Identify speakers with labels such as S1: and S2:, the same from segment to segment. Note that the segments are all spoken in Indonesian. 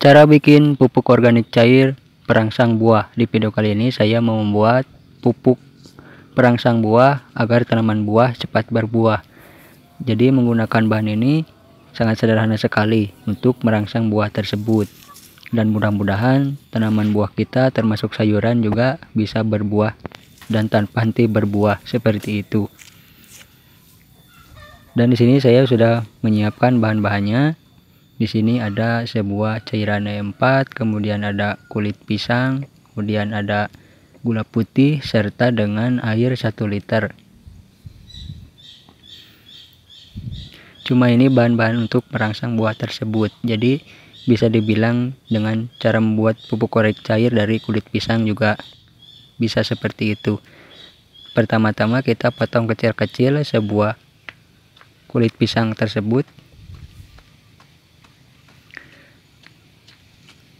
S1: Cara bikin pupuk organik cair perangsang buah. Di video kali ini saya mau membuat pupuk perangsang buah agar tanaman buah cepat berbuah. Jadi menggunakan bahan ini sangat sederhana sekali untuk merangsang buah tersebut. Dan mudah-mudahan tanaman buah kita termasuk sayuran juga bisa berbuah dan tanpa henti berbuah seperti itu. Dan di sini saya sudah menyiapkan bahan-bahannya di sini ada sebuah cairan E4, kemudian ada kulit pisang, kemudian ada gula putih serta dengan air 1 liter. Cuma ini bahan-bahan untuk merangsang buah tersebut. Jadi bisa dibilang dengan cara membuat pupuk korek cair dari kulit pisang juga bisa seperti itu. Pertama-tama kita potong kecil-kecil sebuah kulit pisang tersebut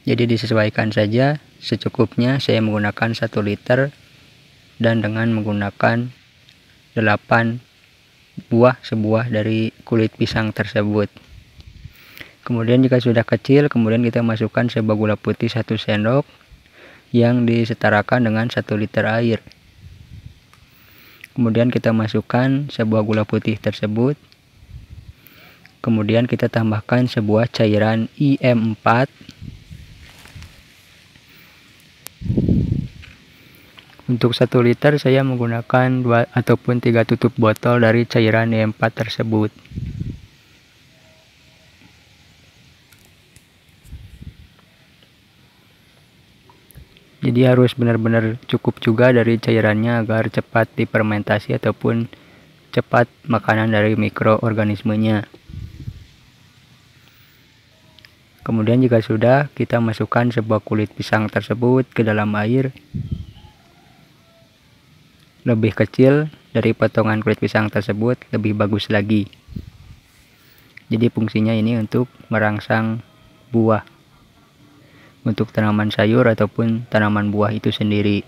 S1: jadi disesuaikan saja secukupnya saya menggunakan 1 liter dan dengan menggunakan 8 buah sebuah dari kulit pisang tersebut kemudian jika sudah kecil kemudian kita masukkan sebuah gula putih 1 sendok yang disetarakan dengan 1 liter air kemudian kita masukkan sebuah gula putih tersebut kemudian kita tambahkan sebuah cairan IM4 Untuk 1 liter saya menggunakan 2 ataupun 3 tutup botol dari cairan E4 tersebut. Jadi harus benar-benar cukup juga dari cairannya agar cepat dipermentasi ataupun cepat makanan dari mikroorganismenya. Kemudian jika sudah, kita masukkan sebuah kulit pisang tersebut ke dalam air lebih kecil dari potongan kulit pisang tersebut lebih bagus lagi. Jadi fungsinya ini untuk merangsang buah untuk tanaman sayur ataupun tanaman buah itu sendiri.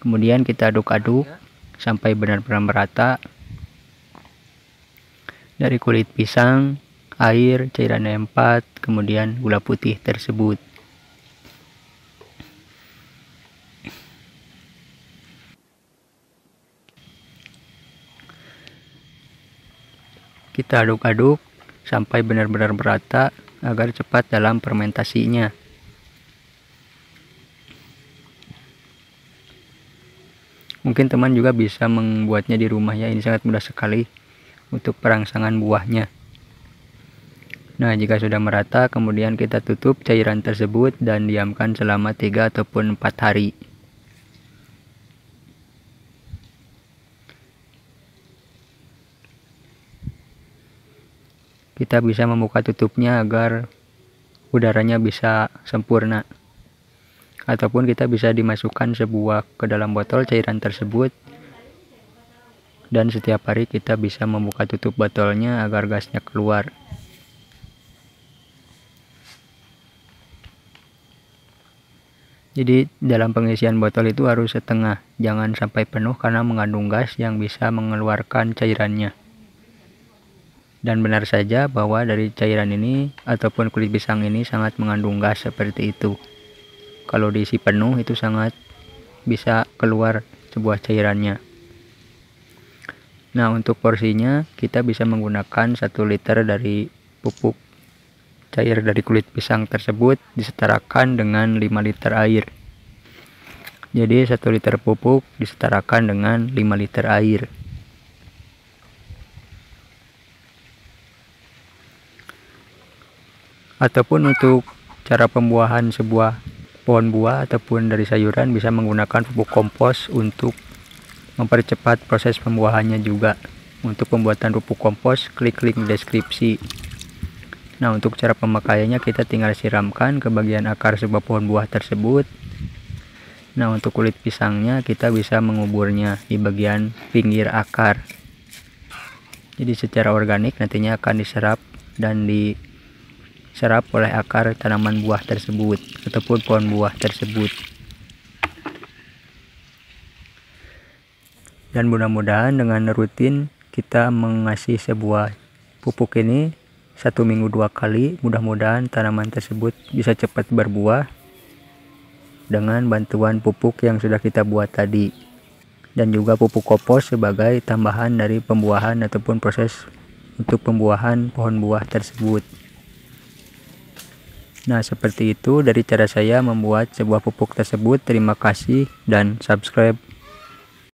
S1: Kemudian kita aduk-aduk sampai benar-benar merata. Dari kulit pisang, air, cairan empat, 4 kemudian gula putih tersebut. Kita aduk-aduk sampai benar-benar merata agar cepat dalam fermentasinya. Mungkin teman juga bisa membuatnya di rumah ya, ini sangat mudah sekali untuk perangsangan buahnya. Nah, jika sudah merata, kemudian kita tutup cairan tersebut dan diamkan selama 3 ataupun 4 hari. kita bisa membuka tutupnya agar udaranya bisa sempurna ataupun kita bisa dimasukkan sebuah ke dalam botol cairan tersebut dan setiap hari kita bisa membuka tutup botolnya agar gasnya keluar jadi dalam pengisian botol itu harus setengah jangan sampai penuh karena mengandung gas yang bisa mengeluarkan cairannya dan benar saja bahwa dari cairan ini ataupun kulit pisang ini sangat mengandung gas seperti itu. Kalau diisi penuh itu sangat bisa keluar sebuah cairannya. Nah untuk porsinya kita bisa menggunakan 1 liter dari pupuk cair dari kulit pisang tersebut disetarakan dengan 5 liter air. Jadi 1 liter pupuk disetarakan dengan 5 liter air. ataupun untuk cara pembuahan sebuah pohon buah ataupun dari sayuran bisa menggunakan pupuk kompos untuk mempercepat proses pembuahannya juga untuk pembuatan pupuk kompos klik link deskripsi nah untuk cara pemakaiannya kita tinggal siramkan ke bagian akar sebuah pohon buah tersebut nah untuk kulit pisangnya kita bisa menguburnya di bagian pinggir akar jadi secara organik nantinya akan diserap dan di serap oleh akar tanaman buah tersebut ataupun pohon buah tersebut. Dan mudah-mudahan dengan rutin kita mengasih sebuah pupuk ini satu minggu dua kali mudah-mudahan tanaman tersebut bisa cepat berbuah dengan bantuan pupuk yang sudah kita buat tadi dan juga pupuk kopos sebagai tambahan dari pembuahan ataupun proses untuk pembuahan pohon buah tersebut Nah, seperti itu dari cara saya membuat sebuah pupuk tersebut. Terima kasih dan subscribe.